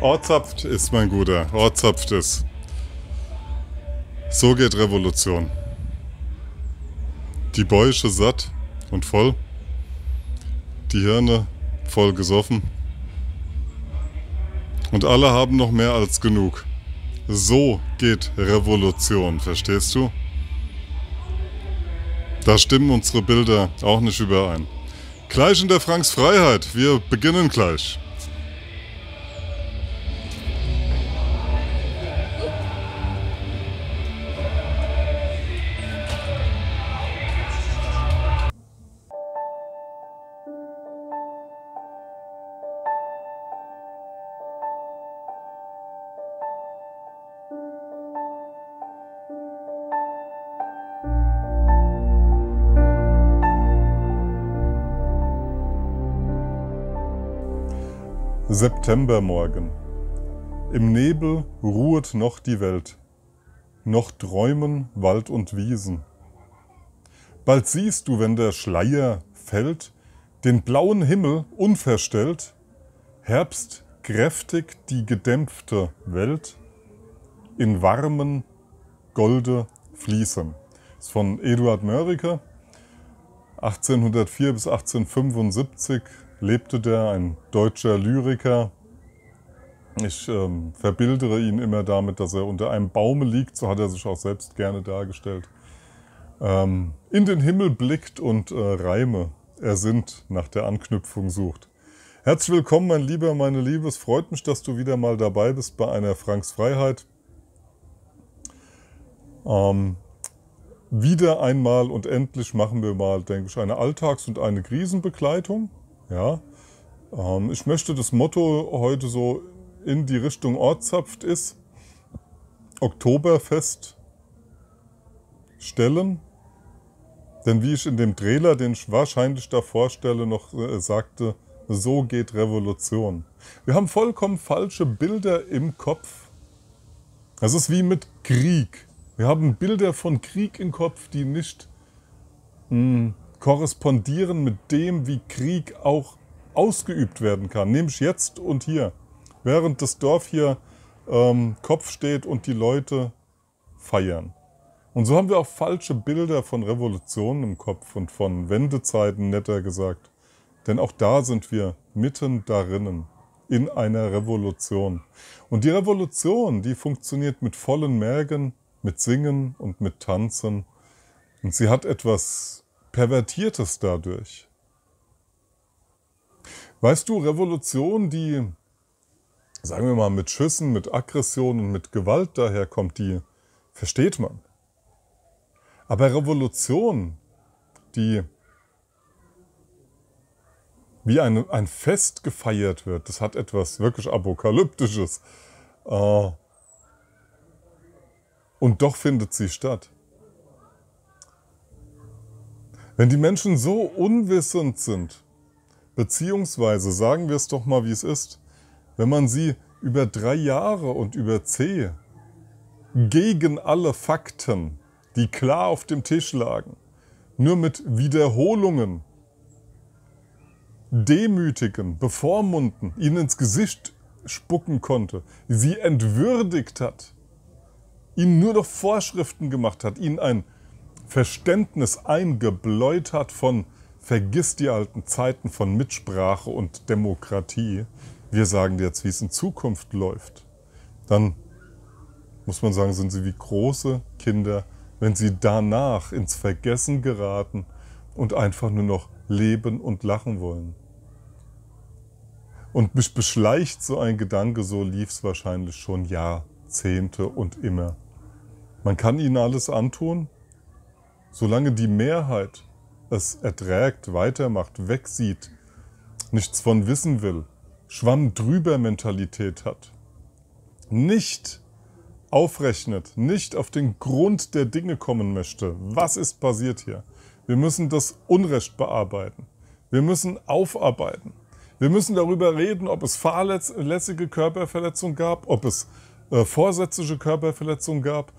Ortzapft ist mein Guter. Ortzapft ist. So geht Revolution. Die Bäuche satt und voll. Die Hirne voll gesoffen. Und alle haben noch mehr als genug. So geht Revolution, verstehst du? Da stimmen unsere Bilder auch nicht überein. Gleich in der Franks Freiheit. Wir beginnen gleich. Septembermorgen. Im Nebel ruhet noch die Welt, noch träumen Wald und Wiesen. Bald siehst du, wenn der Schleier fällt, den blauen Himmel unverstellt, Herbst kräftig die gedämpfte Welt in warmen Golde fließen. Das ist von Eduard Mörike, 1804 bis 1875 lebte der, ein deutscher Lyriker. Ich ähm, verbildere ihn immer damit, dass er unter einem Baume liegt, so hat er sich auch selbst gerne dargestellt, ähm, in den Himmel blickt und äh, Reime ersinnt, nach der Anknüpfung sucht. Herzlich willkommen, mein Lieber, meine Liebe. Es freut mich, dass du wieder mal dabei bist bei einer Franks Freiheit. Ähm, wieder einmal und endlich machen wir mal, denke ich, eine Alltags- und eine Krisenbegleitung. Ja? Ähm, ich möchte das Motto heute so in die Richtung Ortszapft ist, Oktoberfest stellen. Denn wie ich in dem Trailer, den ich wahrscheinlich da vorstelle, noch äh, sagte, so geht Revolution. Wir haben vollkommen falsche Bilder im Kopf. Das ist wie mit Krieg. Wir haben Bilder von Krieg im Kopf, die nicht mh, hm, korrespondieren mit dem, wie Krieg auch ausgeübt werden kann, nämlich jetzt und hier, während das Dorf hier ähm, Kopf steht und die Leute feiern. Und so haben wir auch falsche Bilder von Revolutionen im Kopf und von Wendezeiten, netter gesagt. Denn auch da sind wir mitten darinnen, in einer Revolution. Und die Revolution, die funktioniert mit vollen Mägen, mit Singen und mit Tanzen. Und sie hat etwas pervertiert es dadurch. Weißt du, Revolution, die, sagen wir mal, mit Schüssen, mit Aggression und mit Gewalt daherkommt, die versteht man. Aber Revolution, die wie ein, ein Fest gefeiert wird, das hat etwas wirklich Apokalyptisches. Äh, und doch findet sie statt. Wenn die Menschen so unwissend sind, beziehungsweise sagen wir es doch mal, wie es ist, wenn man sie über drei Jahre und über zehn gegen alle Fakten, die klar auf dem Tisch lagen, nur mit Wiederholungen demütigen, bevormunden, ihnen ins Gesicht spucken konnte, sie entwürdigt hat, ihnen nur noch Vorschriften gemacht hat, ihnen ein Verständnis eingebläutert von vergiss die alten Zeiten von Mitsprache und Demokratie. Wir sagen dir jetzt, wie es in Zukunft läuft. Dann muss man sagen, sind sie wie große Kinder, wenn sie danach ins Vergessen geraten und einfach nur noch leben und lachen wollen. Und mich beschleicht so ein Gedanke, so lief es wahrscheinlich schon Jahrzehnte und immer. Man kann ihnen alles antun, solange die Mehrheit es erträgt, weitermacht, wegsieht, nichts von wissen will, Schwamm drüber Mentalität hat, nicht aufrechnet, nicht auf den Grund der Dinge kommen möchte. Was ist passiert hier? Wir müssen das Unrecht bearbeiten. Wir müssen aufarbeiten. Wir müssen darüber reden, ob es fahrlässige Körperverletzung gab, ob es äh, vorsätzliche Körperverletzung gab.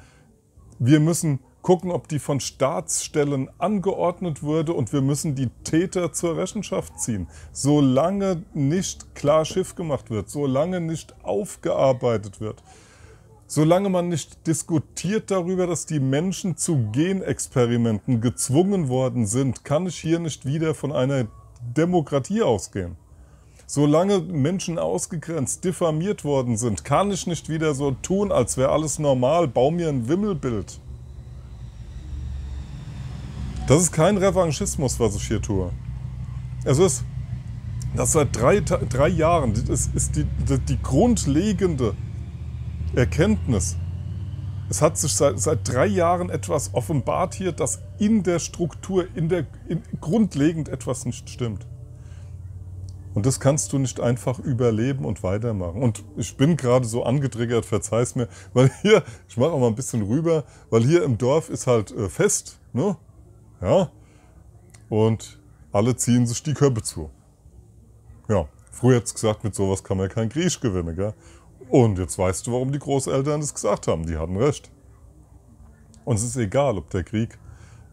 Wir müssen gucken, ob die von Staatsstellen angeordnet wurde und wir müssen die Täter zur Rechenschaft ziehen. Solange nicht klar Schiff gemacht wird, solange nicht aufgearbeitet wird, solange man nicht diskutiert darüber, dass die Menschen zu Genexperimenten gezwungen worden sind, kann ich hier nicht wieder von einer Demokratie ausgehen. Solange Menschen ausgegrenzt, diffamiert worden sind, kann ich nicht wieder so tun, als wäre alles normal. Bau mir ein Wimmelbild. Das ist kein Revanchismus, was ich hier tue. Also es ist, dass seit drei, drei Jahren, das ist die, die, die grundlegende Erkenntnis. Es hat sich seit, seit drei Jahren etwas offenbart hier, dass in der Struktur, in der, in, grundlegend etwas nicht stimmt. Und das kannst du nicht einfach überleben und weitermachen. Und ich bin gerade so angetriggert, verzeih's mir, weil hier, ich mache auch mal ein bisschen rüber, weil hier im Dorf ist halt äh, Fest, ne? Ja? Und alle ziehen sich die Köpfe zu. Ja, früher hat es gesagt, mit sowas kann man kein Griech gewinnen. Gell? Und jetzt weißt du, warum die Großeltern das gesagt haben. Die hatten recht. Und es ist egal, ob der Krieg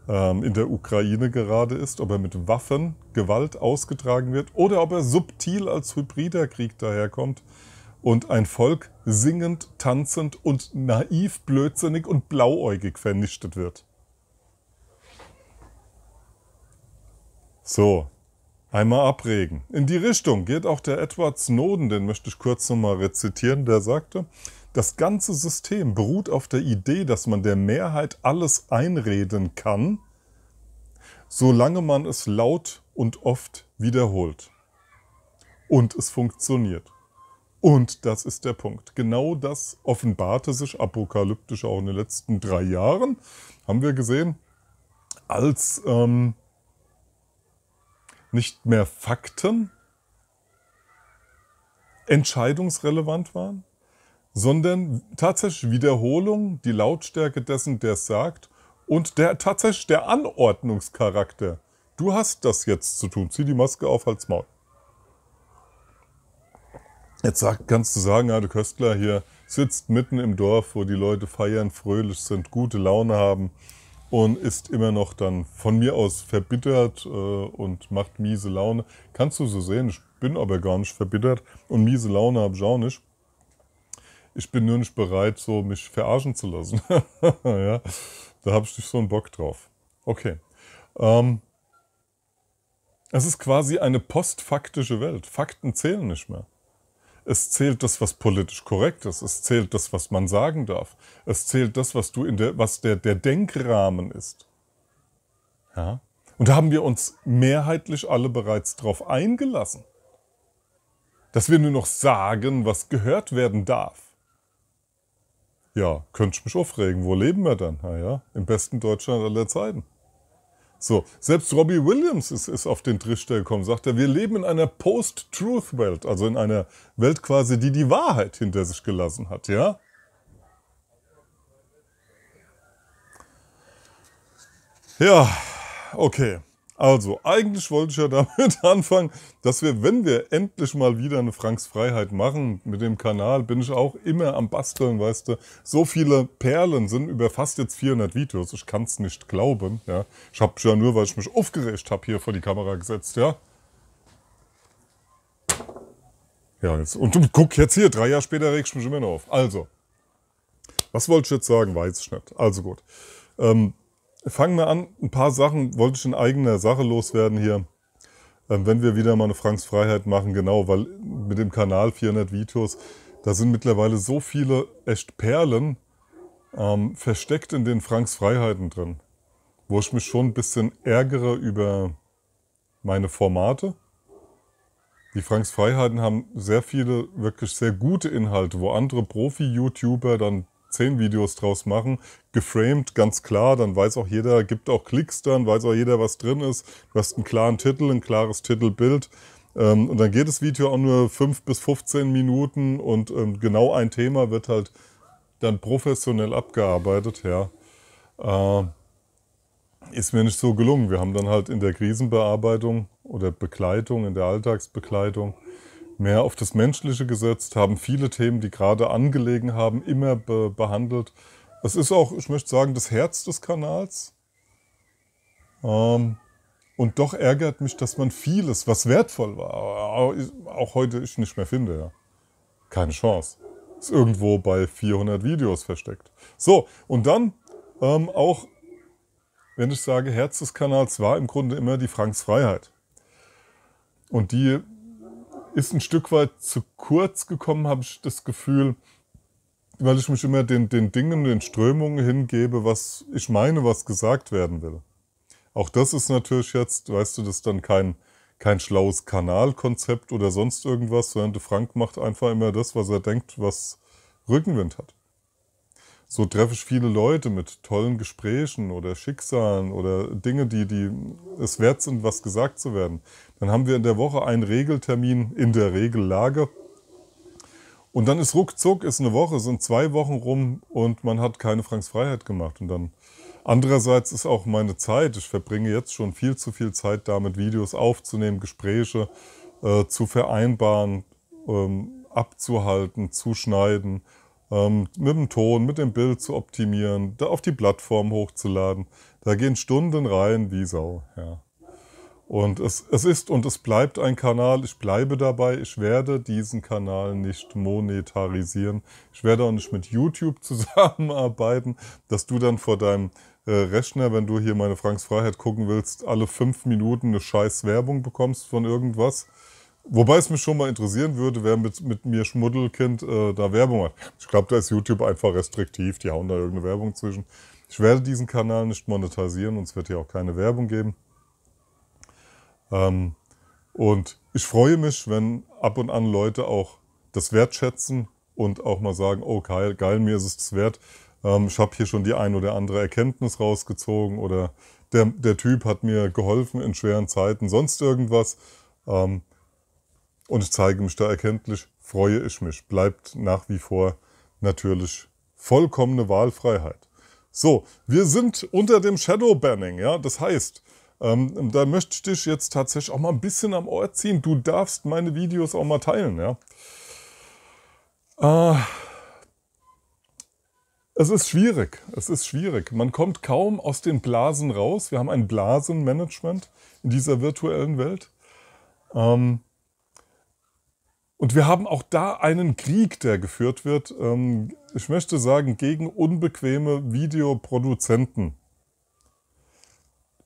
ähm, in der Ukraine gerade ist, ob er mit Waffen, Gewalt ausgetragen wird oder ob er subtil als hybrider Krieg daherkommt und ein Volk singend, tanzend und naiv, blödsinnig und blauäugig vernichtet wird. So, einmal abregen. In die Richtung geht auch der Edward Snowden, den möchte ich kurz nochmal rezitieren, der sagte, das ganze System beruht auf der Idee, dass man der Mehrheit alles einreden kann, solange man es laut und oft wiederholt. Und es funktioniert. Und das ist der Punkt. Genau das offenbarte sich apokalyptisch auch in den letzten drei Jahren. Haben wir gesehen, als ähm, nicht mehr Fakten entscheidungsrelevant waren, sondern tatsächlich Wiederholung, die Lautstärke dessen, der es sagt und der tatsächlich der Anordnungscharakter. Du hast das jetzt zu tun. Zieh die Maske auf, halt's Maul. Jetzt sag, kannst du sagen, ja, der Köstler hier sitzt mitten im Dorf, wo die Leute feiern, fröhlich sind, gute Laune haben und ist immer noch dann von mir aus verbittert äh, und macht miese Laune. Kannst du so sehen, ich bin aber gar nicht verbittert und miese Laune habe ich auch nicht. Ich bin nur nicht bereit, so mich verarschen zu lassen. ja, da habe ich nicht so einen Bock drauf. Okay. Ähm, es ist quasi eine postfaktische Welt. Fakten zählen nicht mehr. Es zählt das, was politisch korrekt ist. Es zählt das, was man sagen darf. Es zählt das, was du in der, was der, der Denkrahmen ist. Ja. Und da haben wir uns mehrheitlich alle bereits darauf eingelassen. Dass wir nur noch sagen, was gehört werden darf. Ja, könnte ich mich aufregen. Wo leben wir dann? Naja, im besten Deutschland aller Zeiten. So, selbst Robbie Williams ist, ist auf den Trichter gekommen, sagt er, wir leben in einer Post-Truth-Welt, also in einer Welt quasi, die die Wahrheit hinter sich gelassen hat, ja? Ja, okay. Also, eigentlich wollte ich ja damit anfangen, dass wir, wenn wir endlich mal wieder eine Franks Freiheit machen mit dem Kanal, bin ich auch immer am Basteln, weißt du. So viele Perlen sind über fast jetzt 400 Videos. Ich kann es nicht glauben, ja. Ich habe ja nur, weil ich mich aufgeregt habe, hier vor die Kamera gesetzt, ja. Ja, jetzt, und, und guck jetzt hier, drei Jahre später reg ich mich immer noch auf. Also, was wollte ich jetzt sagen, weiß ich nicht. Also gut. Ähm, fangen wir an. Ein paar Sachen wollte ich in eigener Sache loswerden hier. Ähm, wenn wir wieder mal eine Franks Freiheit machen, genau, weil mit dem Kanal 400 Videos, da sind mittlerweile so viele echt Perlen ähm, versteckt in den Franks Freiheiten drin, wo ich mich schon ein bisschen ärgere über meine Formate. Die Franks Freiheiten haben sehr viele wirklich sehr gute Inhalte, wo andere Profi-YouTuber dann zehn Videos draus machen. Geframed, ganz klar, dann weiß auch jeder, gibt auch Klicks dann, weiß auch jeder, was drin ist. Du hast einen klaren Titel, ein klares Titelbild. Ähm, und dann geht das Video auch nur fünf bis 15 Minuten und ähm, genau ein Thema wird halt dann professionell abgearbeitet, ja. Äh, ist mir nicht so gelungen. Wir haben dann halt in der Krisenbearbeitung oder Begleitung, in der Alltagsbegleitung, mehr auf das Menschliche gesetzt, haben viele Themen, die gerade angelegen haben, immer be behandelt. Es ist auch, ich möchte sagen, das Herz des Kanals. Ähm, und doch ärgert mich, dass man vieles, was wertvoll war, auch heute ich nicht mehr finde. Ja. Keine Chance. Ist irgendwo bei 400 Videos versteckt. So, und dann ähm, auch, wenn ich sage, Herz des Kanals war im Grunde immer die Franks Freiheit. Und die ist ein Stück weit zu kurz gekommen, habe ich das Gefühl, weil ich mich immer den, den Dingen, den Strömungen hingebe, was ich meine, was gesagt werden will. Auch das ist natürlich jetzt, weißt du, das ist dann kein, kein schlaues Kanalkonzept oder sonst irgendwas, sondern Frank macht einfach immer das, was er denkt, was Rückenwind hat so treffe ich viele Leute mit tollen Gesprächen oder Schicksalen oder Dinge, die, die es wert sind, was gesagt zu werden. Dann haben wir in der Woche einen Regeltermin in der Regellage. Und dann ist ruckzuck, ist eine Woche, sind zwei Wochen rum und man hat keine Franksfreiheit gemacht. Und dann andererseits ist auch meine Zeit. Ich verbringe jetzt schon viel zu viel Zeit damit, Videos aufzunehmen, Gespräche äh, zu vereinbaren, ähm, abzuhalten, zu schneiden ähm, mit dem Ton, mit dem Bild zu optimieren, da auf die Plattform hochzuladen. Da gehen Stunden rein wie Sau. Ja. Und es, es ist und es bleibt ein Kanal. Ich bleibe dabei. Ich werde diesen Kanal nicht monetarisieren. Ich werde auch nicht mit YouTube zusammenarbeiten, dass du dann vor deinem äh, Rechner, wenn du hier meine Franks Freiheit gucken willst, alle fünf Minuten eine scheiß Werbung bekommst von irgendwas. Wobei es mich schon mal interessieren würde, wer mit, mit mir Schmuddelkind äh, da Werbung hat. Ich glaube, da ist YouTube einfach restriktiv. Die hauen da irgendeine Werbung zwischen. Ich werde diesen Kanal nicht monetarisieren und es wird hier auch keine Werbung geben. Ähm, und ich freue mich, wenn ab und an Leute auch das wertschätzen und auch mal sagen, oh geil, geil mir ist es wert. Ähm, ich habe hier schon die ein oder andere Erkenntnis rausgezogen oder der, der Typ hat mir geholfen in schweren Zeiten, sonst irgendwas. Ähm, und zeige mich da erkenntlich, freue ich mich. Bleibt nach wie vor natürlich vollkommene Wahlfreiheit. So, wir sind unter dem Shadowbanning, ja, das heißt, ähm, da möchte ich dich jetzt tatsächlich auch mal ein bisschen am Ohr ziehen. Du darfst meine Videos auch mal teilen, ja. Äh, es ist schwierig, es ist schwierig. Man kommt kaum aus den Blasen raus. Wir haben ein Blasenmanagement in dieser virtuellen Welt. Ähm, und wir haben auch da einen Krieg, der geführt wird, ähm, ich möchte sagen, gegen unbequeme Videoproduzenten.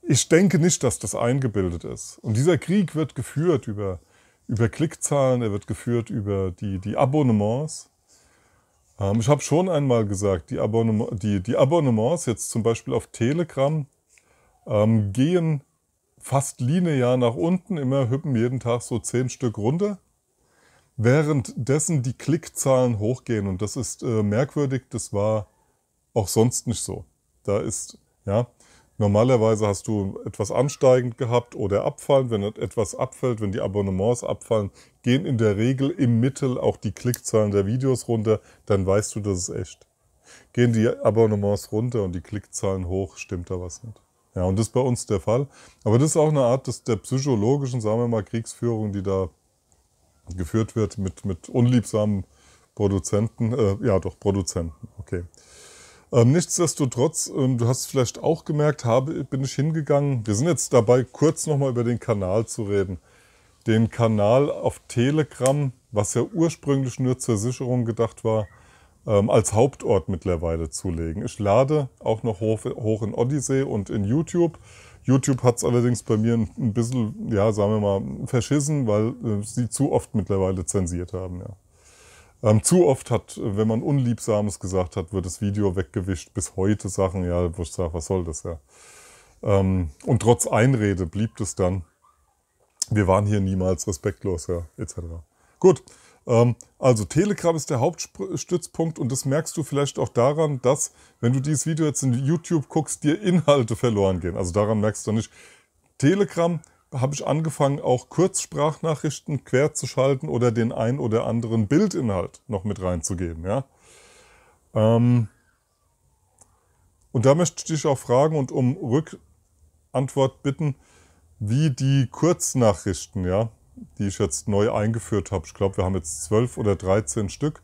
Ich denke nicht, dass das eingebildet ist. Und dieser Krieg wird geführt über, über Klickzahlen, er wird geführt über die, die Abonnements. Ähm, ich habe schon einmal gesagt, die, Abonnem die, die Abonnements jetzt zum Beispiel auf Telegram ähm, gehen fast linear nach unten, immer hüppen jeden Tag so zehn Stück runter währenddessen die Klickzahlen hochgehen. Und das ist äh, merkwürdig, das war auch sonst nicht so. Da ist, ja, normalerweise hast du etwas ansteigend gehabt oder abfallend. Wenn etwas abfällt, wenn die Abonnements abfallen, gehen in der Regel im Mittel auch die Klickzahlen der Videos runter, dann weißt du, das ist echt. Gehen die Abonnements runter und die Klickzahlen hoch, stimmt da was nicht. Ja, und das ist bei uns der Fall. Aber das ist auch eine Art des, der psychologischen, sagen wir mal, Kriegsführung, die da geführt wird mit, mit unliebsamen Produzenten, äh, ja doch Produzenten, okay. Ähm, nichtsdestotrotz, ähm, du hast vielleicht auch gemerkt, habe, bin ich hingegangen. Wir sind jetzt dabei, kurz nochmal über den Kanal zu reden. Den Kanal auf Telegram, was ja ursprünglich nur zur Sicherung gedacht war, ähm, als Hauptort mittlerweile zu legen. Ich lade auch noch hoch, hoch in Odyssee und in YouTube YouTube hat es allerdings bei mir ein bisschen, ja, sagen wir mal, verschissen, weil äh, sie zu oft mittlerweile zensiert haben, ja. Ähm, zu oft hat, wenn man Unliebsames gesagt hat, wird das Video weggewischt. Bis heute Sachen, ja, wo ich sage, was soll das ja. Ähm, und trotz Einrede blieb es dann. Wir waren hier niemals respektlos, ja, etc. Gut, ähm, also Telegram ist der Hauptstützpunkt und das merkst du vielleicht auch daran, dass, wenn du dieses Video jetzt in YouTube guckst, dir Inhalte verloren gehen. Also daran merkst du nicht. Telegram habe ich angefangen, auch Kurzsprachnachrichten quer zu schalten oder den ein oder anderen Bildinhalt noch mit reinzugeben. Ja? Ähm, und da möchte ich dich auch fragen und um Rückantwort bitten, wie die Kurznachrichten, ja, die ich jetzt neu eingeführt habe. Ich glaube, wir haben jetzt zwölf oder 13 Stück.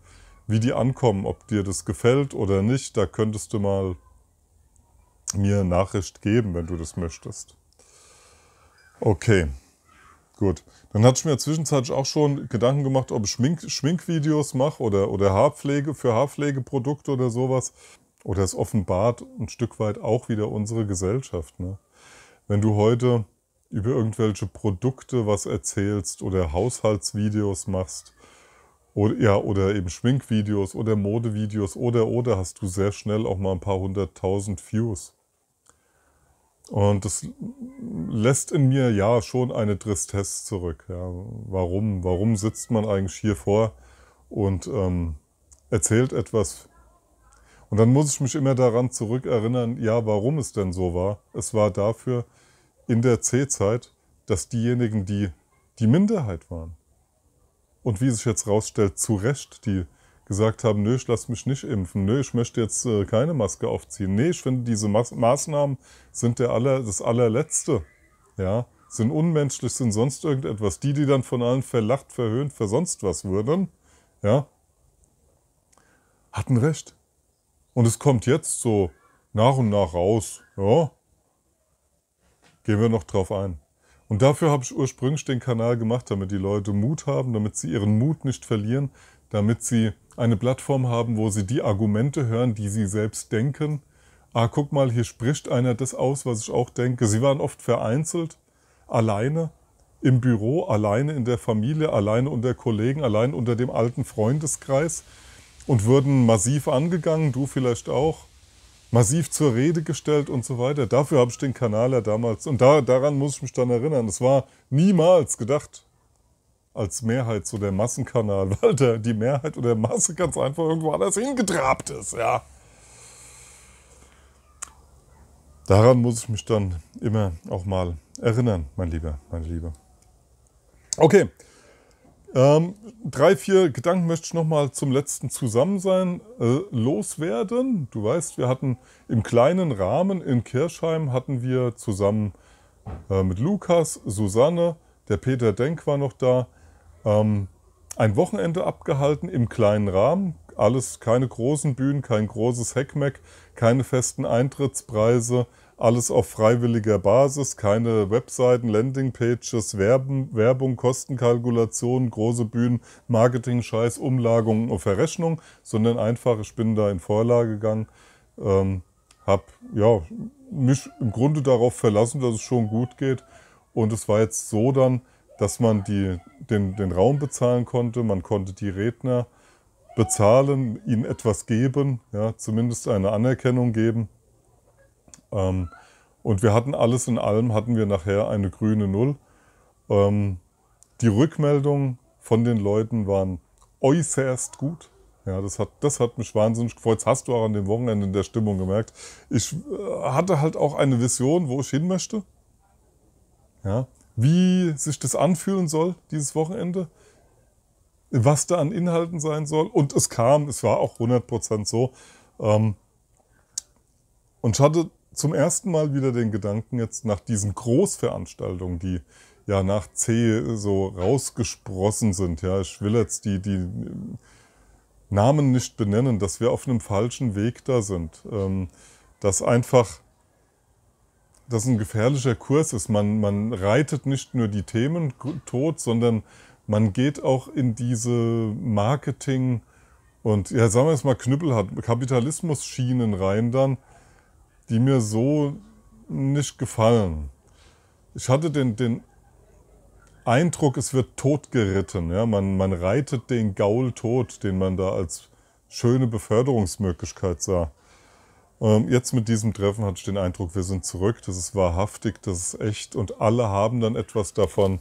Wie die ankommen, ob dir das gefällt oder nicht, da könntest du mal mir Nachricht geben, wenn du das möchtest. Okay, gut. Dann hatte ich mir zwischenzeitlich auch schon Gedanken gemacht, ob ich Schmink Schminkvideos mache oder, oder Haarpflege für Haarpflegeprodukte oder sowas. Oder es offenbart ein Stück weit auch wieder unsere Gesellschaft. Ne? Wenn du heute über irgendwelche Produkte was erzählst oder Haushaltsvideos machst oder, ja, oder eben Schminkvideos oder Modevideos oder oder hast du sehr schnell auch mal ein paar hunderttausend Views. Und das lässt in mir ja schon eine Tristesse zurück. Ja. Warum? Warum sitzt man eigentlich hier vor und ähm, erzählt etwas? Und dann muss ich mich immer daran zurückerinnern, ja, warum es denn so war. Es war dafür, in der C-Zeit, dass diejenigen, die die Minderheit waren, und wie es sich jetzt rausstellt, zu Recht, die gesagt haben, nö, ich lass mich nicht impfen, nö, ich möchte jetzt äh, keine Maske aufziehen, nee, ich finde, diese Mas Maßnahmen sind der aller, das allerletzte, ja, sind unmenschlich, sind sonst irgendetwas. Die, die dann von allen verlacht, verhöhnt, versonst was würden, ja, hatten recht. Und es kommt jetzt so nach und nach raus, ja, Gehen wir noch drauf ein. Und dafür habe ich ursprünglich den Kanal gemacht, damit die Leute Mut haben, damit sie ihren Mut nicht verlieren, damit sie eine Plattform haben, wo sie die Argumente hören, die sie selbst denken. Ah, guck mal, hier spricht einer das aus, was ich auch denke. Sie waren oft vereinzelt, alleine, im Büro, alleine in der Familie, alleine unter Kollegen, allein unter dem alten Freundeskreis und wurden massiv angegangen, du vielleicht auch massiv zur Rede gestellt und so weiter. Dafür habe ich den Kanal ja damals, und da, daran muss ich mich dann erinnern, es war niemals gedacht als Mehrheit so der Massenkanal, weil der, die Mehrheit oder Masse ganz einfach irgendwo anders hingetrabt ist, ja. Daran muss ich mich dann immer auch mal erinnern, mein Lieber, meine Liebe. Okay, ähm, drei, vier Gedanken möchte ich nochmal zum letzten Zusammensein äh, loswerden. Du weißt, wir hatten im kleinen Rahmen in Kirchheim hatten wir zusammen äh, mit Lukas, Susanne, der Peter Denk war noch da, ähm, ein Wochenende abgehalten im kleinen Rahmen. Alles, keine großen Bühnen, kein großes Heckmeck, keine festen Eintrittspreise, alles auf freiwilliger Basis, keine Webseiten, Landingpages, Werben, Werbung, Kostenkalkulation, große Bühnen, Marketing-Scheiß, Umlagerungen auf Verrechnung, sondern einfach, ich bin da in Vorlage gegangen, ähm, habe ja, mich im Grunde darauf verlassen, dass es schon gut geht. Und es war jetzt so dann, dass man die, den, den Raum bezahlen konnte, man konnte die Redner bezahlen, ihnen etwas geben, ja, zumindest eine Anerkennung geben. Ähm, und wir hatten alles in allem, hatten wir nachher eine grüne Null. Ähm, die Rückmeldungen von den Leuten waren äußerst gut. Ja, das hat, das hat mich wahnsinnig gefreut. Das hast du auch an dem Wochenende in der Stimmung gemerkt. Ich äh, hatte halt auch eine Vision, wo ich hin möchte. Ja, wie sich das anfühlen soll, dieses Wochenende. Was da an Inhalten sein soll. Und es kam, es war auch 100% so. Ähm, und ich hatte zum ersten Mal wieder den Gedanken jetzt nach diesen Großveranstaltungen, die ja nach C so rausgesprossen sind. Ja, ich will jetzt die, die Namen nicht benennen, dass wir auf einem falschen Weg da sind. Ähm, dass einfach das ein gefährlicher Kurs ist. Man, man reitet nicht nur die Themen tot, sondern man geht auch in diese Marketing- und, ja, sagen wir es mal, Knüppelhart, Kapitalismus-Schienen rein dann, die mir so nicht gefallen. Ich hatte den, den Eindruck, es wird totgeritten. Ja? Man, man reitet den Gaul tot, den man da als schöne Beförderungsmöglichkeit sah. Ähm, jetzt mit diesem Treffen hatte ich den Eindruck, wir sind zurück, das ist wahrhaftig, das ist echt und alle haben dann etwas davon.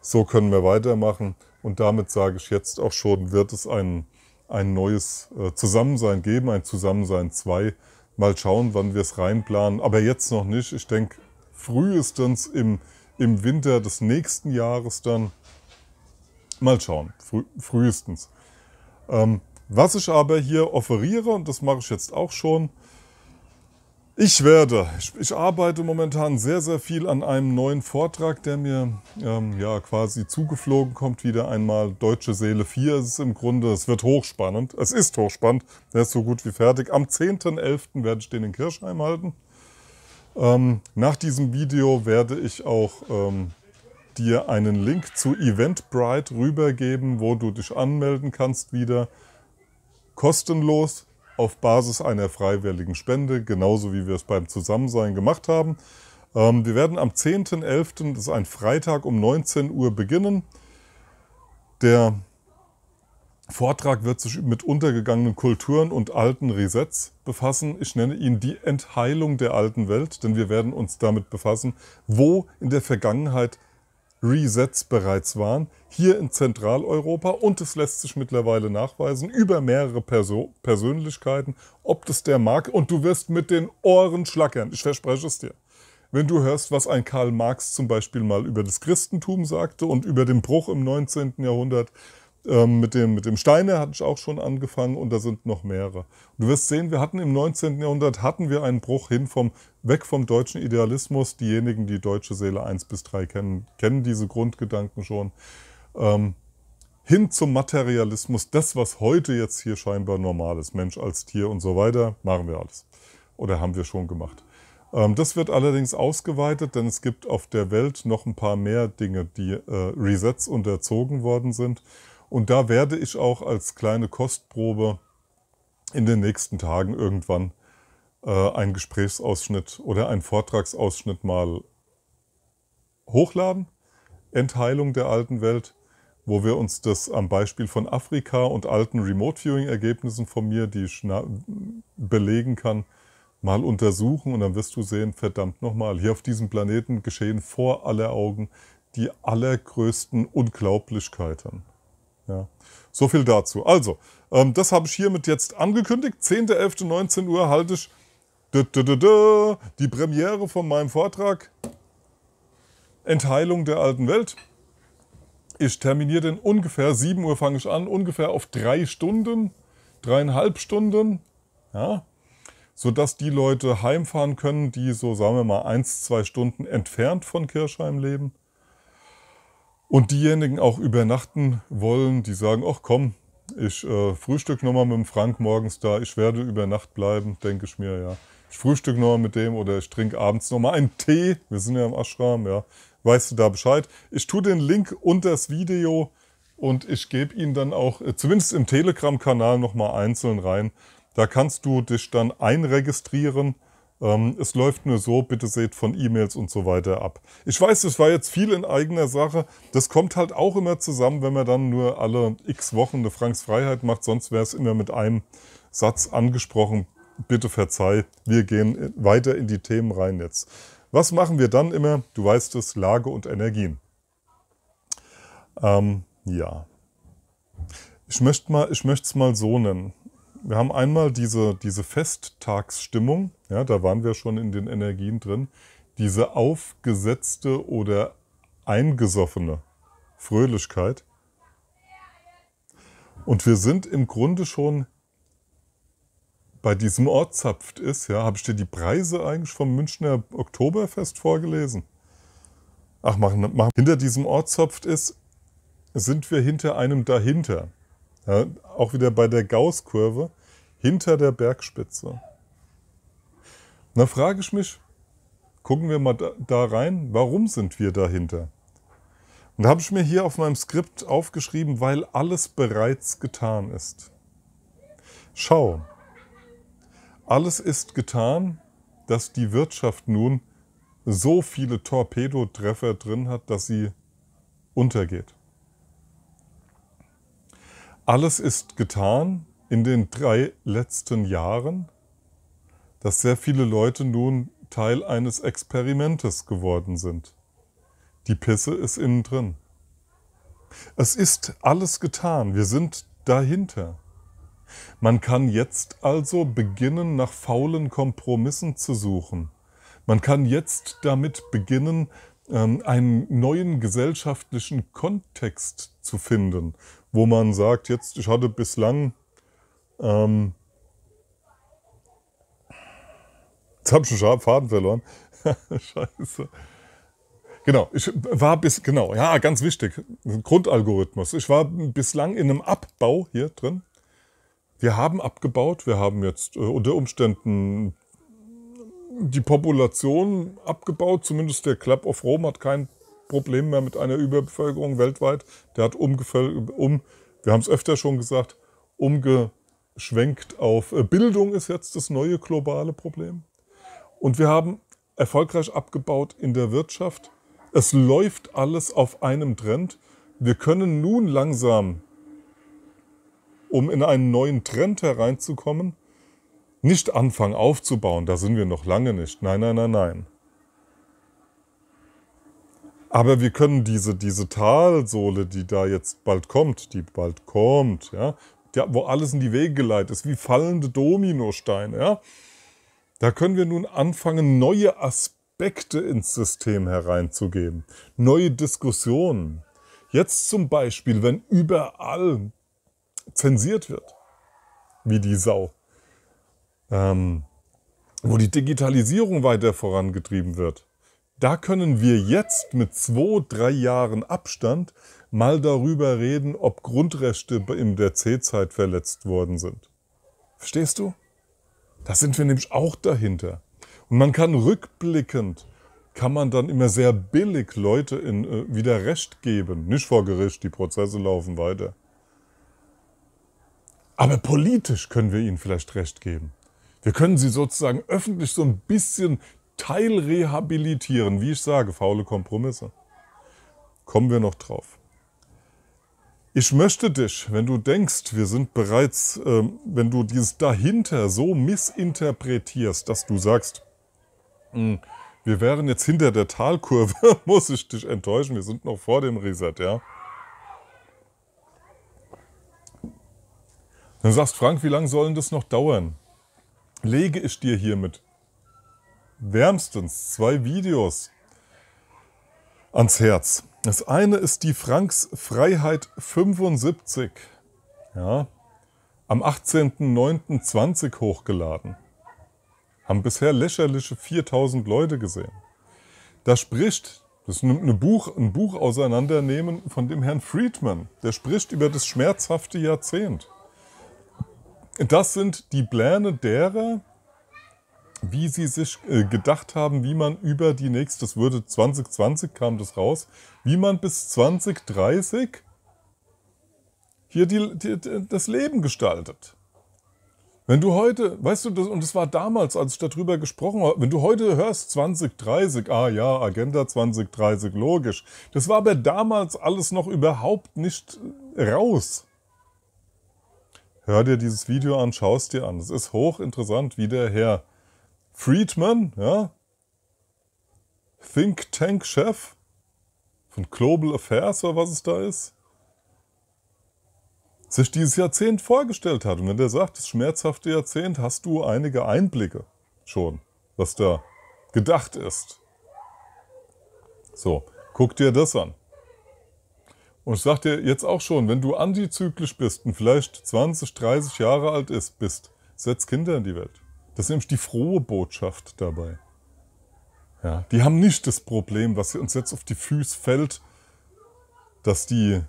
So können wir weitermachen. Und damit sage ich jetzt auch schon, wird es ein, ein neues äh, Zusammensein geben, ein Zusammensein 2 mal schauen, wann wir es reinplanen. Aber jetzt noch nicht. Ich denke, frühestens im, im Winter des nächsten Jahres dann. Mal schauen, früh, frühestens. Ähm, was ich aber hier offeriere, und das mache ich jetzt auch schon, ich werde, ich, ich, arbeite momentan sehr, sehr viel an einem neuen Vortrag, der mir ähm, ja quasi zugeflogen kommt. Wieder einmal Deutsche Seele 4 ist es im Grunde. Es wird hochspannend. Es ist hochspannend. Der ist so gut wie fertig. Am 10.11. werde ich den in Kirschheim halten. Ähm, nach diesem Video werde ich auch ähm, dir einen Link zu Eventbrite rübergeben, wo du dich anmelden kannst wieder. Kostenlos auf Basis einer freiwilligen Spende, genauso wie wir es beim Zusammensein gemacht haben. Ähm, wir werden am 10.11., das ist ein Freitag um 19 Uhr beginnen. Der Vortrag wird sich mit untergegangenen Kulturen und alten Resets befassen. Ich nenne ihn die Entheilung der alten Welt, denn wir werden uns damit befassen, wo in der Vergangenheit Resets bereits waren, hier in Zentraleuropa und es lässt sich mittlerweile nachweisen über mehrere Perso Persönlichkeiten, ob das der mag und du wirst mit den Ohren schlackern, ich verspreche es dir. Wenn du hörst, was ein Karl Marx zum Beispiel mal über das Christentum sagte und über den Bruch im 19. Jahrhundert, ähm, mit, dem, mit dem Steine hatte ich auch schon angefangen und da sind noch mehrere. Du wirst sehen, wir hatten im 19. Jahrhundert hatten wir einen Bruch hin vom, weg vom deutschen Idealismus. Diejenigen, die deutsche Seele 1 bis 3 kennen, kennen diese Grundgedanken schon. Ähm, hin zum Materialismus, das, was heute jetzt hier scheinbar normal ist, Mensch als Tier und so weiter, machen wir alles. Oder haben wir schon gemacht. Ähm, das wird allerdings ausgeweitet, denn es gibt auf der Welt noch ein paar mehr Dinge, die äh, Resets unterzogen worden sind. Und da werde ich auch als kleine Kostprobe in den nächsten Tagen irgendwann äh, einen Gesprächsausschnitt oder einen Vortragsausschnitt mal hochladen. Entheilung der alten Welt, wo wir uns das am Beispiel von Afrika und alten Remote-Viewing-Ergebnissen von mir, die ich belegen kann, mal untersuchen und dann wirst du sehen, verdammt nochmal, hier auf diesem Planeten geschehen vor aller Augen die allergrößten Unglaublichkeiten. Ja. So viel dazu. Also, ähm, das habe ich hiermit jetzt angekündigt. 10.11.19 Uhr halte ich die Premiere von meinem Vortrag Entheilung der alten Welt. Ich terminiere den ungefähr 7 Uhr fange ich an, ungefähr auf drei Stunden, dreieinhalb Stunden, ja, sodass die Leute heimfahren können, die so, sagen wir mal, eins, zwei Stunden entfernt von Kirchheim leben. Und diejenigen auch übernachten wollen, die sagen, ach komm, ich äh, frühstück nochmal mit dem Frank morgens da, ich werde über Nacht bleiben, denke ich mir, ja. Ich frühstück nochmal mit dem oder ich trinke abends nochmal einen Tee. Wir sind ja im Ashram, ja. Weißt du da Bescheid? Ich tue den Link unter das Video und ich gebe ihn dann auch, äh, zumindest im Telegram-Kanal, nochmal einzeln rein. Da kannst du dich dann einregistrieren ähm, es läuft nur so, bitte seht von E-Mails und so weiter ab. Ich weiß, das war jetzt viel in eigener Sache. Das kommt halt auch immer zusammen, wenn man dann nur alle x Wochen eine Franks Freiheit macht. Sonst wäre es immer mit einem Satz angesprochen. Bitte verzeih, wir gehen weiter in die Themen rein jetzt. Was machen wir dann immer? Du weißt es, Lage und Energien. Ähm, ja. Ich möchte es mal, mal so nennen wir haben einmal diese, diese Festtagsstimmung, ja, da waren wir schon in den Energien drin, diese aufgesetzte oder eingesoffene Fröhlichkeit. Und wir sind im Grunde schon bei diesem Ort zapft ist, ja, habe ich dir die Preise eigentlich vom Münchner Oktoberfest vorgelesen? Ach, machen, machen. hinter diesem Ort zapft ist, sind wir hinter einem dahinter. Ja, auch wieder bei der Gaußkurve hinter der Bergspitze. Na, frage ich mich, gucken wir mal da, da rein, warum sind wir dahinter? Und da habe ich mir hier auf meinem Skript aufgeschrieben, weil alles bereits getan ist. Schau, alles ist getan, dass die Wirtschaft nun so viele Torpedotreffer drin hat, dass sie untergeht. Alles ist getan in den drei letzten Jahren, dass sehr viele Leute nun Teil eines Experimentes geworden sind. Die Pisse ist innen drin. Es ist alles getan, wir sind dahinter. Man kann jetzt also beginnen, nach faulen Kompromissen zu suchen. Man kann jetzt damit beginnen, ähm, einen neuen gesellschaftlichen Kontext zu finden, wo man sagt, jetzt, ich hatte bislang, ähm, jetzt habe ich schon scharf Faden verloren. Scheiße. Genau, ich war bis, genau, ja, ganz wichtig, Grundalgorithmus. Ich war bislang in einem Abbau hier drin. Wir haben abgebaut, wir haben jetzt äh, unter Umständen die Population abgebaut, zumindest der Club of Rome hat keinen Problem mehr mit einer Überbevölkerung weltweit. Der hat umgefällt, um, wir haben es öfter schon gesagt, umgeschwenkt auf äh, Bildung ist jetzt das neue globale Problem. Und wir haben erfolgreich abgebaut in der Wirtschaft. Es läuft alles auf einem Trend. Wir können nun langsam, um in einen neuen Trend hereinzukommen, nicht anfangen aufzubauen. Da sind wir noch lange nicht. Nein, nein, nein, nein. Aber wir können diese, diese Talsohle, die da jetzt bald kommt, die bald kommt, ja, der, wo alles in die Wege geleitet ist, wie fallende Dominosteine, ja, da können wir nun anfangen, neue Aspekte ins System hereinzugeben, neue Diskussionen. Jetzt zum Beispiel, wenn überall zensiert wird, wie die Sau, ähm, wo die Digitalisierung weiter vorangetrieben wird, da können wir jetzt mit zwei, drei Jahren Abstand mal darüber reden, ob Grundrechte in der C-Zeit verletzt worden sind. Verstehst du? Da sind wir nämlich auch dahinter. Und man kann rückblickend, kann man dann immer sehr billig Leute in, äh, wieder Recht geben. Nicht vor Gericht, die Prozesse laufen weiter. Aber politisch können wir ihnen vielleicht Recht geben. Wir können sie sozusagen öffentlich so ein bisschen teilrehabilitieren. Wie ich sage, faule Kompromisse. Kommen wir noch drauf. Ich möchte dich, wenn du denkst, wir sind bereits, äh, wenn du dieses dahinter so missinterpretierst, dass du sagst, mh, hm, wir wären jetzt hinter der Talkurve, muss ich dich enttäuschen, wir sind noch vor dem Reset, ja. Dann sagst Frank, wie lange soll denn das noch dauern? Lege ich dir hiermit wärmstens zwei Videos ans Herz. Das eine ist die Franks Freiheit 75. Ja, am 18.09.20 hochgeladen. Haben bisher lächerliche 4000 Leute gesehen. Da spricht, das nimmt eine Buch, ein Buch auseinandernehmen von dem Herrn Friedman. Der spricht über das schmerzhafte Jahrzehnt. Das sind die Pläne derer, wie sie sich äh, gedacht haben, wie man über die nächste, das würde 2020 kam das raus, wie man bis 2030 hier die, die, das Leben gestaltet. Wenn du heute, weißt du, das, und das war damals, als ich darüber gesprochen habe, wenn du heute hörst 2030, ah ja, Agenda 2030, logisch. Das war aber damals alles noch überhaupt nicht raus. Hör dir dieses Video an, schaust dir an. Es ist hochinteressant, wie der Herr Friedman, ja, Think Tank Chef von Global Affairs oder was es da ist, sich dieses Jahrzehnt vorgestellt hat. Und wenn der sagt, das schmerzhafte Jahrzehnt, hast du einige Einblicke schon, was da gedacht ist. So, guck dir das an. Und ich sag dir jetzt auch schon, wenn du antizyklisch bist und vielleicht 20, 30 Jahre alt ist, bist, setz Kinder in die Welt. Das ist nämlich die frohe Botschaft dabei. Ja, die haben nicht das Problem, was uns jetzt auf die Füße fällt, dass die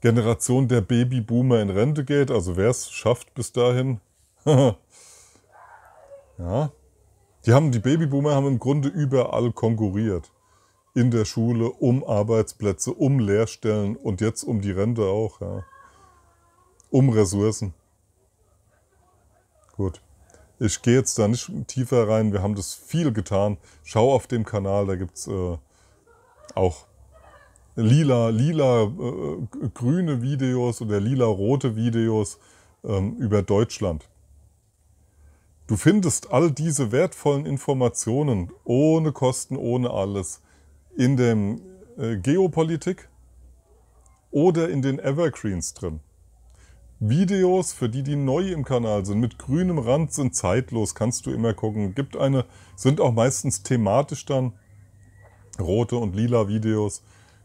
Generation der Babyboomer in Rente geht. Also wer es schafft bis dahin. ja. Die haben, die Babyboomer haben im Grunde überall konkurriert. In der Schule, um Arbeitsplätze, um Lehrstellen und jetzt um die Rente auch, ja. Um Ressourcen. Gut. Ich gehe jetzt da nicht tiefer rein. Wir haben das viel getan. Schau auf dem Kanal, da gibt es äh, auch lila, lila äh, grüne Videos oder lila rote Videos ähm, über Deutschland. Du findest all diese wertvollen Informationen ohne Kosten, ohne alles in dem äh, Geopolitik oder in den Evergreens drin. Videos, für die, die neu im Kanal sind, mit grünem Rand, sind zeitlos, kannst du immer gucken. Gibt eine, sind auch meistens thematisch dann. Rote und lila Videos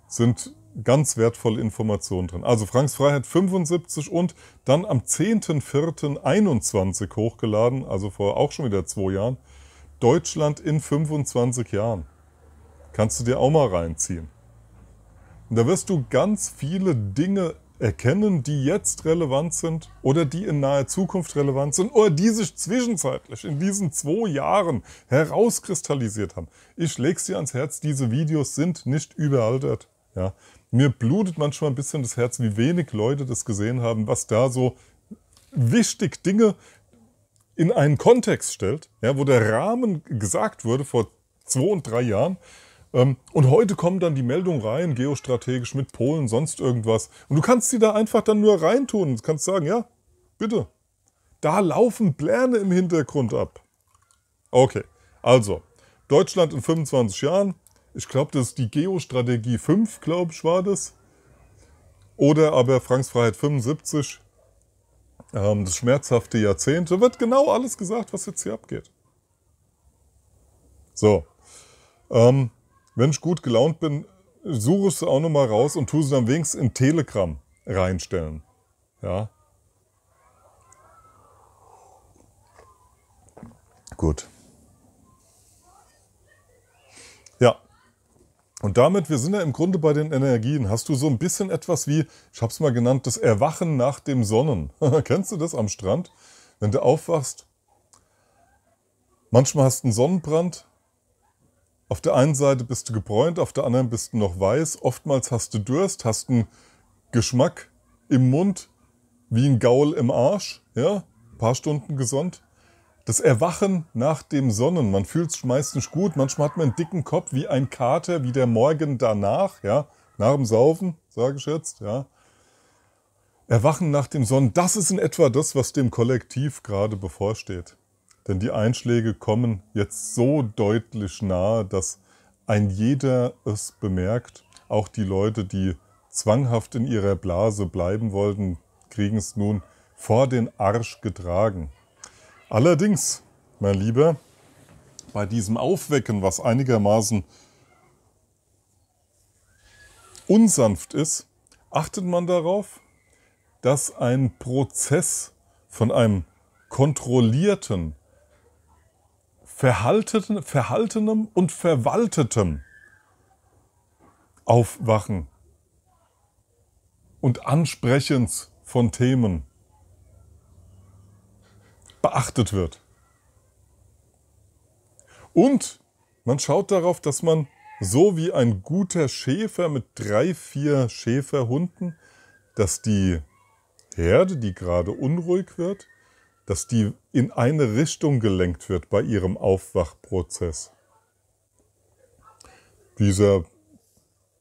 sind ganz wertvolle Informationen drin. Also Franks Freiheit 75 und dann am 10.04.21 hochgeladen, also vor auch schon wieder zwei Jahren. Deutschland in 25 Jahren. Kannst du dir auch mal reinziehen. Und da wirst du ganz viele Dinge erkennen, die jetzt relevant sind oder die in naher Zukunft relevant sind oder die sich zwischenzeitlich in diesen zwei Jahren herauskristallisiert haben. Ich leg's dir ans Herz, diese Videos sind nicht überaltert. Ja. Mir blutet manchmal ein bisschen das Herz, wie wenig Leute das gesehen haben, was da so wichtig Dinge in einen Kontext stellt, ja, wo der Rahmen gesagt wurde vor zwei und drei Jahren ähm, und heute kommen dann die Meldungen rein, geostrategisch mit Polen, sonst irgendwas. Und du kannst sie da einfach dann nur reintun. Du kannst sagen, ja, bitte. Da laufen Pläne im Hintergrund ab. Okay, also, Deutschland in 25 Jahren. Ich glaube, das ist die Geostrategie 5, glaube ich, war das. Oder aber Franksfreiheit 75. Ähm, das schmerzhafte Jahrzehnt. Da wird genau alles gesagt, was jetzt hier abgeht. So. Ähm, wenn ich gut gelaunt bin, suche ich sie auch nochmal raus und tue sie dann wenigstens in Telegram reinstellen. Ja. Gut. Ja. Und damit, wir sind ja im Grunde bei den Energien. Hast du so ein bisschen etwas wie, ich habe es mal genannt, das Erwachen nach dem Sonnen. Kennst du das am Strand? Wenn du aufwachst, manchmal hast du einen Sonnenbrand, auf der einen Seite bist du gebräunt, auf der anderen bist du noch weiß. Oftmals hast du Durst, hast einen Geschmack im Mund wie ein Gaul im Arsch. Ja, ein paar Stunden gesund. Das Erwachen nach dem Sonnen. Man fühlt sich meistens gut. Manchmal hat man einen dicken Kopf wie ein Kater, wie der Morgen danach. Ja, nach dem Saufen, sage ich jetzt. Ja. Erwachen nach dem Sonnen. Das ist in etwa das, was dem Kollektiv gerade bevorsteht. Denn die Einschläge kommen jetzt so deutlich nahe, dass ein jeder es bemerkt. Auch die Leute, die zwanghaft in ihrer Blase bleiben wollten, kriegen es nun vor den Arsch getragen. Allerdings, mein Lieber, bei diesem Aufwecken, was einigermaßen unsanft ist, achtet man darauf, dass ein Prozess von einem kontrollierten, Verhalten, Verhaltenem und Verwaltetem Aufwachen und Ansprechens von Themen beachtet wird. Und man schaut darauf, dass man so wie ein guter Schäfer mit drei, vier Schäferhunden, dass die Herde, die gerade unruhig wird, dass die in eine Richtung gelenkt wird bei ihrem Aufwachprozess. Dieser,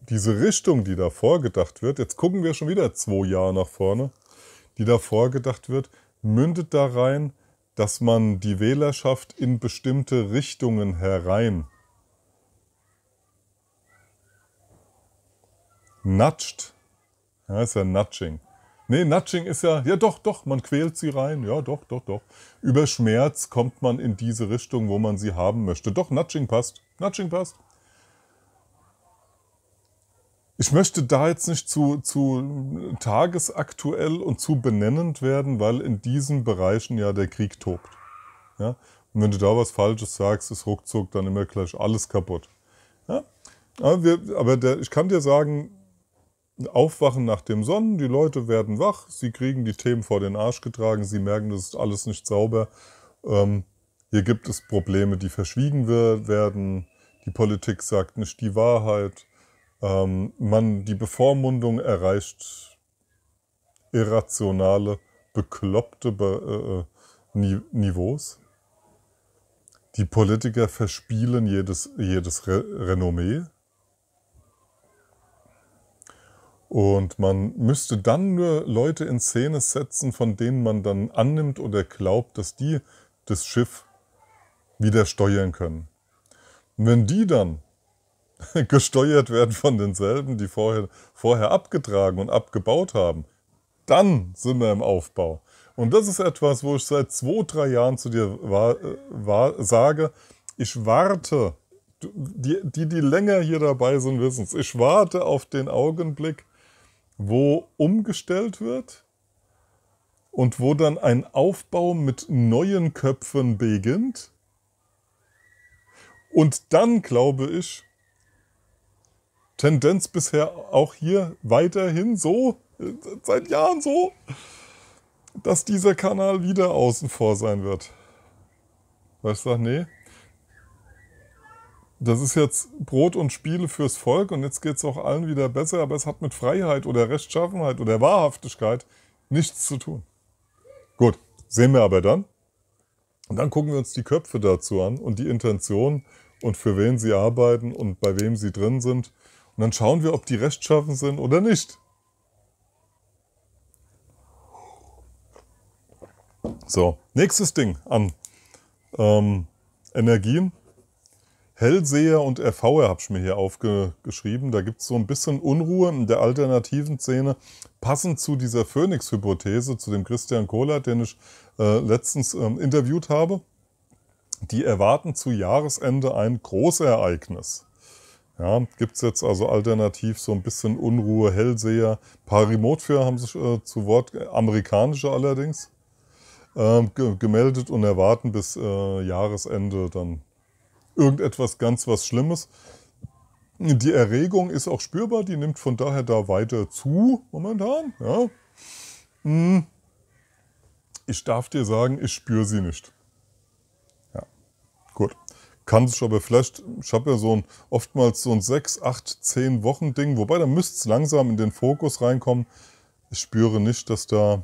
diese Richtung, die da vorgedacht wird, jetzt gucken wir schon wieder zwei Jahre nach vorne, die da vorgedacht wird, mündet da rein, dass man die Wählerschaft in bestimmte Richtungen herein natscht. Ja, ist ja Nudging. Nee, Nudging ist ja, ja doch, doch, man quält sie rein, ja doch, doch, doch. Über Schmerz kommt man in diese Richtung, wo man sie haben möchte. Doch, Nudging passt. Nudging passt. Ich möchte da jetzt nicht zu, zu tagesaktuell und zu benennend werden, weil in diesen Bereichen ja der Krieg tobt. Ja? Und wenn du da was Falsches sagst, ist ruckzuck dann immer gleich alles kaputt. Ja? Aber, wir, aber der, ich kann dir sagen, Aufwachen nach dem Sonnen, die Leute werden wach, sie kriegen die Themen vor den Arsch getragen, sie merken, das ist alles nicht sauber. Ähm, hier gibt es Probleme, die verschwiegen werden, die Politik sagt nicht die Wahrheit, ähm, man, die Bevormundung erreicht irrationale, bekloppte Be äh, äh Ni Niveaus. Die Politiker verspielen jedes, jedes Re Renommee. Und man müsste dann nur Leute in Szene setzen, von denen man dann annimmt oder glaubt, dass die das Schiff wieder steuern können. Und wenn die dann gesteuert werden von denselben, die vorher, vorher abgetragen und abgebaut haben, dann sind wir im Aufbau. Und das ist etwas, wo ich seit zwei, drei Jahren zu dir war, war, sage, ich warte, die, die, die länger hier dabei sind, wissen es, ich warte auf den Augenblick, wo umgestellt wird und wo dann ein Aufbau mit neuen Köpfen beginnt. Und dann glaube ich, Tendenz bisher auch hier weiterhin so, äh, seit Jahren so, dass dieser Kanal wieder außen vor sein wird. Weißt du, nee, das ist jetzt Brot und Spiele fürs Volk und jetzt geht es auch allen wieder besser, aber es hat mit Freiheit oder Rechtschaffenheit oder Wahrhaftigkeit nichts zu tun. Gut, sehen wir aber dann. Und dann gucken wir uns die Köpfe dazu an und die Intention und für wen sie arbeiten und bei wem sie drin sind. Und dann schauen wir, ob die rechtschaffen sind oder nicht. So, nächstes Ding an ähm, Energien. Hellseher und Erfauer habe ich mir hier aufgeschrieben. Da gibt es so ein bisschen Unruhe in der alternativen Szene, passend zu dieser Phoenix-Hypothese, zu dem Christian Kohler, den ich äh, letztens ähm, interviewt habe. Die erwarten zu Jahresende ein Großereignis. Ja, gibt es jetzt also alternativ so ein bisschen Unruhe, Hellseher, Parimot für haben sich äh, zu Wort, amerikanische allerdings, äh, gemeldet und erwarten bis äh, Jahresende dann irgendetwas ganz was Schlimmes. Die Erregung ist auch spürbar, die nimmt von daher da weiter zu momentan. Ja. Hm. Ich darf dir sagen, ich spüre sie nicht. Ja, gut. Kann sich aber vielleicht, ich habe ja so ein, oftmals so ein 6, 8, 10 Wochen Ding, wobei da müsste es langsam in den Fokus reinkommen. Ich spüre nicht, dass da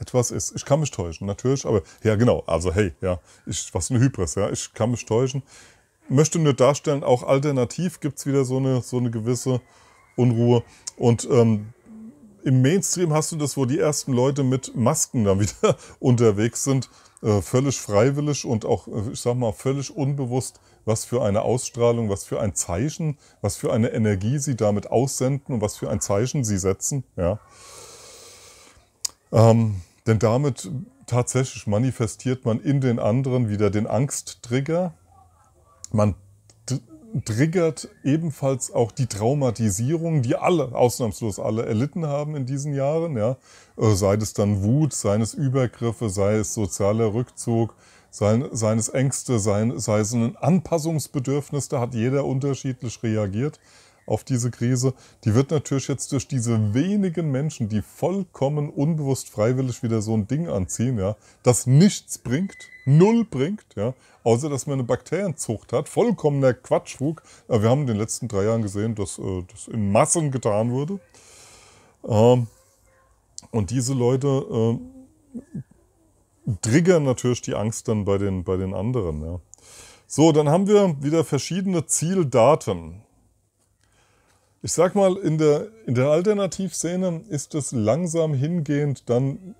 etwas ist. Ich kann mich täuschen, natürlich, aber ja, genau. Also, hey, ja, ich, was eine Hybris, ja, ich kann mich täuschen. Möchte nur darstellen, auch alternativ gibt es wieder so eine, so eine gewisse Unruhe. Und ähm, im Mainstream hast du das, wo die ersten Leute mit Masken dann wieder unterwegs sind, äh, völlig freiwillig und auch, äh, ich sag mal, völlig unbewusst, was für eine Ausstrahlung, was für ein Zeichen, was für eine Energie sie damit aussenden und was für ein Zeichen sie setzen. Ja. Ähm, denn damit tatsächlich manifestiert man in den anderen wieder den Angsttrigger. Man triggert ebenfalls auch die Traumatisierung, die alle, ausnahmslos alle, erlitten haben in diesen Jahren. Ja. Äh, sei es dann Wut, seien es Übergriffe, sei es sozialer Rückzug, seien, seien es Ängste, sei, sei es ein Anpassungsbedürfnis, da hat jeder unterschiedlich reagiert auf diese Krise, die wird natürlich jetzt durch diese wenigen Menschen, die vollkommen unbewusst freiwillig wieder so ein Ding anziehen, ja, das nichts bringt, null bringt, ja, außer dass man eine Bakterienzucht hat, vollkommener Quatschwug. Äh, wir haben in den letzten drei Jahren gesehen, dass äh, das in Massen getan wurde. Ähm, und diese Leute ähm, triggern natürlich die Angst dann bei den, bei den anderen. Ja. So, dann haben wir wieder verschiedene Zieldaten. Ich sag mal, in der, in der Alternativszene ist es langsam hingehend, dann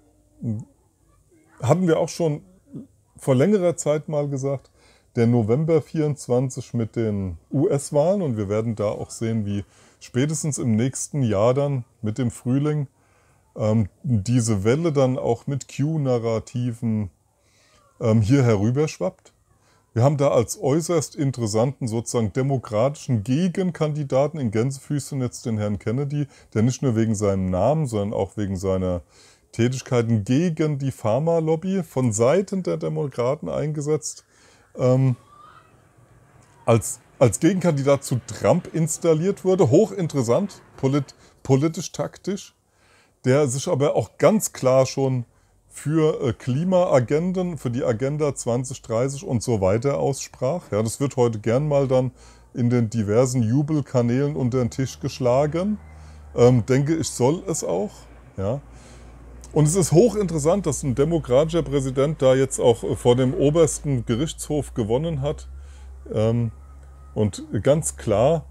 hatten wir auch schon vor längerer Zeit mal gesagt, der November 24 mit den US-Wahlen und wir werden da auch sehen, wie spätestens im nächsten Jahr dann mit dem Frühling ähm, diese Welle dann auch mit Q-Narrativen ähm, hier herüberschwappt. Wir haben da als äußerst interessanten, sozusagen demokratischen Gegenkandidaten in Gänsefüßen jetzt den Herrn Kennedy, der nicht nur wegen seinem Namen, sondern auch wegen seiner Tätigkeiten gegen die Pharmalobby von Seiten der Demokraten eingesetzt, ähm, als, als Gegenkandidat zu Trump installiert wurde. Hochinteressant, polit, politisch, taktisch, der sich aber auch ganz klar schon für äh, Klimaagenden, für die Agenda 2030 und so weiter aussprach. Ja, das wird heute gern mal dann in den diversen Jubelkanälen unter den Tisch geschlagen. Ähm, denke ich, soll es auch. Ja. Und es ist hochinteressant, dass ein demokratischer Präsident da jetzt auch äh, vor dem obersten Gerichtshof gewonnen hat ähm, und ganz klar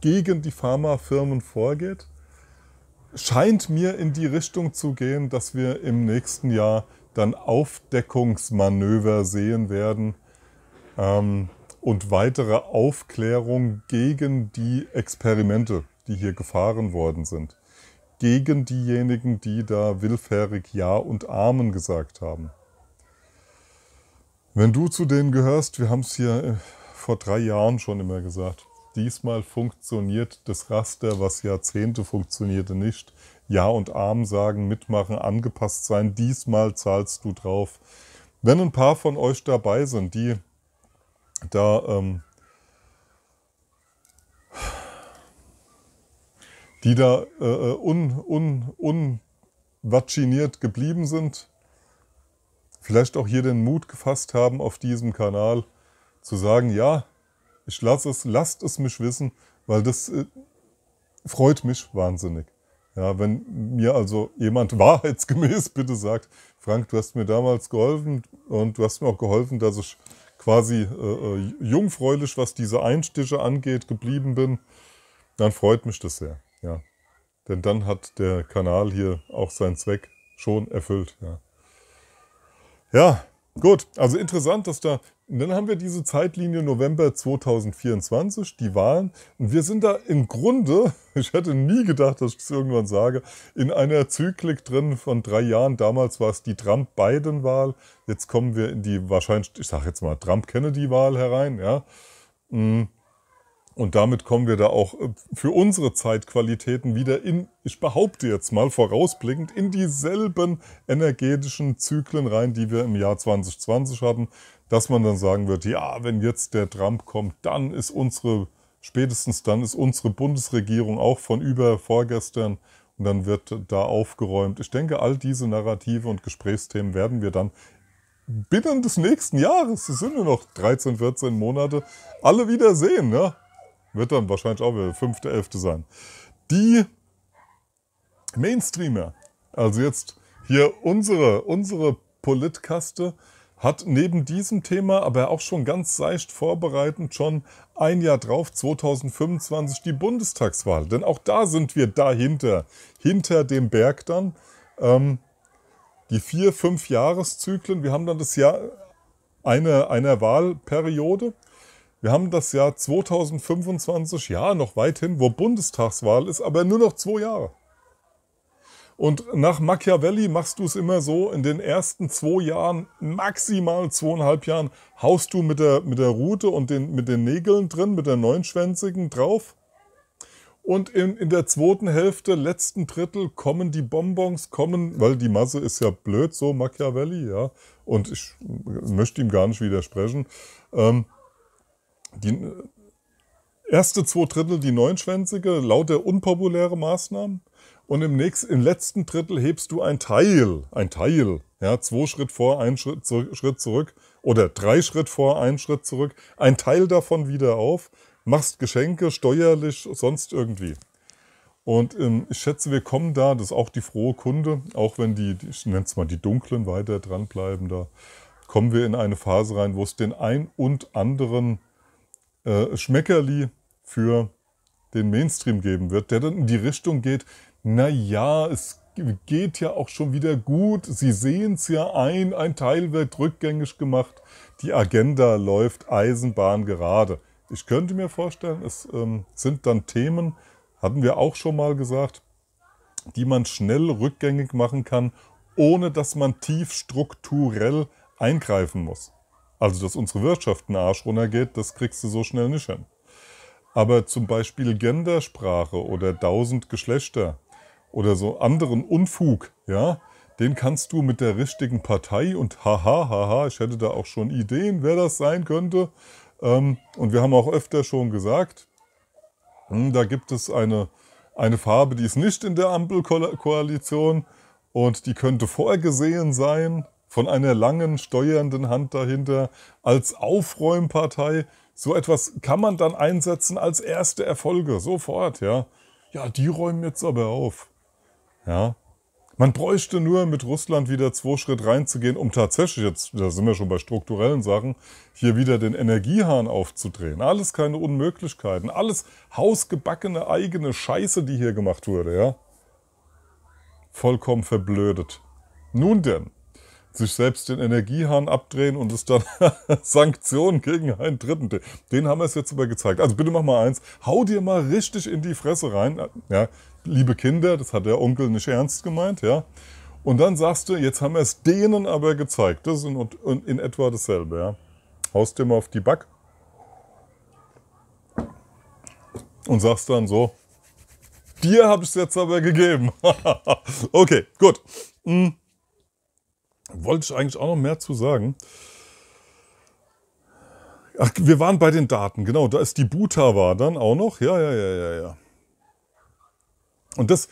gegen die Pharmafirmen vorgeht scheint mir in die Richtung zu gehen, dass wir im nächsten Jahr dann Aufdeckungsmanöver sehen werden ähm, und weitere Aufklärung gegen die Experimente, die hier gefahren worden sind. Gegen diejenigen, die da willfährig Ja und Amen gesagt haben. Wenn du zu denen gehörst, wir haben es hier äh, vor drei Jahren schon immer gesagt, diesmal funktioniert das Raster, was Jahrzehnte funktionierte, nicht. Ja und Arm sagen, mitmachen, angepasst sein, diesmal zahlst du drauf. Wenn ein paar von euch dabei sind, die da ähm, die da äh, äh un, un, geblieben sind, vielleicht auch hier den Mut gefasst haben, auf diesem Kanal zu sagen, ja, ich lasse es, lasst es mich wissen, weil das äh, freut mich wahnsinnig. Ja, wenn mir also jemand wahrheitsgemäß bitte sagt, Frank, du hast mir damals geholfen und du hast mir auch geholfen, dass ich quasi äh, äh, jungfräulich, was diese Einstiche angeht, geblieben bin, dann freut mich das sehr. Ja. Denn dann hat der Kanal hier auch seinen Zweck schon erfüllt. Ja, ja Gut, also interessant, dass da. Und dann haben wir diese Zeitlinie November 2024, die Wahlen. Und wir sind da im Grunde, ich hätte nie gedacht, dass ich das irgendwann sage, in einer Zyklik drin von drei Jahren. Damals war es die Trump-Biden-Wahl. Jetzt kommen wir in die wahrscheinlich, ich sage jetzt mal, Trump-Kennedy-Wahl herein. Ja. Mhm. Und damit kommen wir da auch äh, für unsere Zeitqualitäten wieder in, ich behaupte jetzt mal vorausblickend, in dieselben energetischen Zyklen rein, die wir im Jahr 2020 hatten, dass man dann sagen wird, ja, wenn jetzt der Trump kommt, dann ist unsere, spätestens dann ist unsere Bundesregierung auch von über vorgestern und dann wird da aufgeräumt. Ich denke, all diese Narrative und Gesprächsthemen werden wir dann binnen des nächsten Jahres, es sind nur noch 13, 14 Monate, alle wiedersehen. ne? Wird dann wahrscheinlich auch wieder fünfte, elfte sein. Die Mainstreamer, also jetzt hier unsere, unsere Politkaste, hat neben diesem Thema aber auch schon ganz seicht vorbereitend schon ein Jahr drauf, 2025, die Bundestagswahl. Denn auch da sind wir dahinter, hinter dem Berg dann. Ähm, die vier, fünf Jahreszyklen, wir haben dann das Jahr einer, einer Wahlperiode wir haben das Jahr 2025, ja, noch weit hin, wo Bundestagswahl ist, aber nur noch zwei Jahre. Und nach Machiavelli machst du es immer so, in den ersten zwei Jahren, maximal zweieinhalb Jahren, haust du mit der, mit der Rute und den, mit den Nägeln drin, mit der neunschwänzigen drauf. Und in, in der zweiten Hälfte, letzten Drittel, kommen die Bonbons, kommen, weil die Masse ist ja blöd, so Machiavelli, ja. Und ich möchte ihm gar nicht widersprechen. Ähm, die erste zwei Drittel die Neunschwänzige, lauter unpopuläre Maßnahmen. Und im, nächsten, im letzten Drittel hebst du ein Teil, ein Teil, ja, zwei Schritt vor, ein Schritt, Schritt zurück oder drei Schritt vor, ein Schritt zurück, ein Teil davon wieder auf, machst Geschenke, steuerlich, sonst irgendwie. Und ähm, ich schätze, wir kommen da, das ist auch die frohe Kunde, auch wenn die ich nenne es mal die Dunklen, weiter dranbleiben, da kommen wir in eine Phase rein, wo es den ein und anderen äh, Schmeckerli für den Mainstream geben wird, der dann in die Richtung geht, naja, es geht ja auch schon wieder gut, sie sehen es ja ein, ein Teil wird rückgängig gemacht, die Agenda läuft Eisenbahn gerade. Ich könnte mir vorstellen, es ähm, sind dann Themen, hatten wir auch schon mal gesagt, die man schnell rückgängig machen kann, ohne dass man tief strukturell eingreifen muss. Also, dass unsere Wirtschaft einen Arsch runtergeht, das kriegst du so schnell nicht hin. Aber zum Beispiel Gendersprache oder tausend Geschlechter oder so anderen Unfug, ja, den kannst du mit der richtigen Partei und haha, haha, ich hätte da auch schon Ideen, wer das sein könnte. Ähm, und wir haben auch öfter schon gesagt, hm, da gibt es eine, eine Farbe, die ist nicht in der Ampelkoalition und die könnte vorgesehen sein von einer langen steuernden Hand dahinter als Aufräumpartei. So etwas kann man dann einsetzen als erste Erfolge, sofort, ja. Ja, die räumen jetzt aber auf. Ja. Man bräuchte nur mit Russland wieder zwei Schritt reinzugehen, um tatsächlich, jetzt, da sind wir schon bei strukturellen Sachen, hier wieder den Energiehahn aufzudrehen. Alles keine Unmöglichkeiten, alles hausgebackene eigene Scheiße, die hier gemacht wurde, ja. Vollkommen verblödet. Nun denn, sich selbst den Energiehahn abdrehen und es dann Sanktionen gegen einen Dritten. Den haben wir es jetzt aber gezeigt. Also bitte mach mal eins, hau dir mal richtig in die Fresse rein. Ja, liebe Kinder, das hat der Onkel nicht ernst gemeint, ja. Und dann sagst du, jetzt haben wir es denen aber gezeigt. Das ist in, in, in etwa dasselbe, ja. Haust dir mal auf die Back und sagst dann so, dir habe ich es jetzt aber gegeben. okay, gut. Mm wollte ich eigentlich auch noch mehr zu sagen. Ach, wir waren bei den Daten, genau. Da ist die Buta war dann auch noch. Ja, ja, ja, ja, ja. Und das,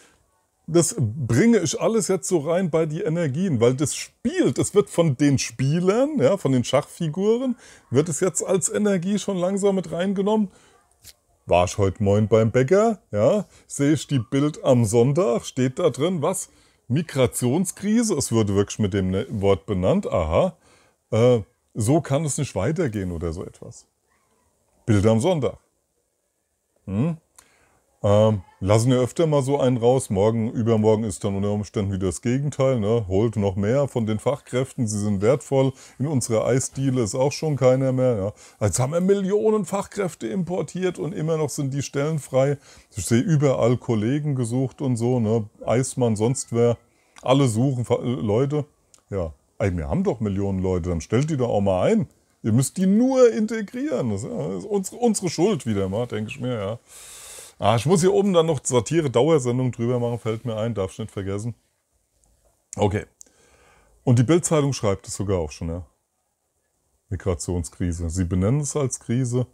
das bringe ich alles jetzt so rein bei die Energien, weil das spielt, es wird von den Spielern, ja, von den Schachfiguren, wird es jetzt als Energie schon langsam mit reingenommen. War ich heute Moin beim Bäcker, ja, sehe ich die Bild am Sonntag, steht da drin, was? Migrationskrise, es wird wirklich mit dem ne-, Wort benannt, aha, äh, so kann es nicht weitergehen oder so etwas. Bilder am Sonntag. Hm? Ähm, lassen ja öfter mal so einen raus. Morgen, übermorgen ist dann unter Umständen wieder das Gegenteil. Ne? Holt noch mehr von den Fachkräften. Sie sind wertvoll. In unserer Eisdiele ist auch schon keiner mehr. Ja? Jetzt haben wir Millionen Fachkräfte importiert und immer noch sind die Stellen frei. Ich sehe überall Kollegen gesucht und so. Ne? Eismann, sonst wer. Alle suchen äh, Leute. Ja, wir haben doch Millionen Leute. Dann stellt die doch auch mal ein. Ihr müsst die nur integrieren. Das ist äh, unsere Schuld wieder mal, denke ich mir, ja. Ah, ich muss hier oben dann noch Satire-Dauersendung drüber machen, fällt mir ein, darf ich nicht vergessen. Okay. Und die Bildzeitung schreibt es sogar auch schon, ja. Migrationskrise. Sie benennen es als Krise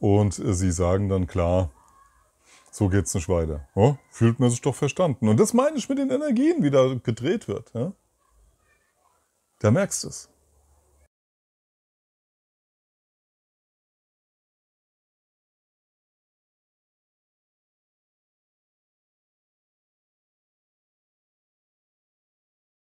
und äh, sie sagen dann klar, so geht es nicht weiter. Ja? Oh, fühlt man sich doch verstanden. Und das meine ich mit den Energien, wie da gedreht wird. Ja? Da merkst du es.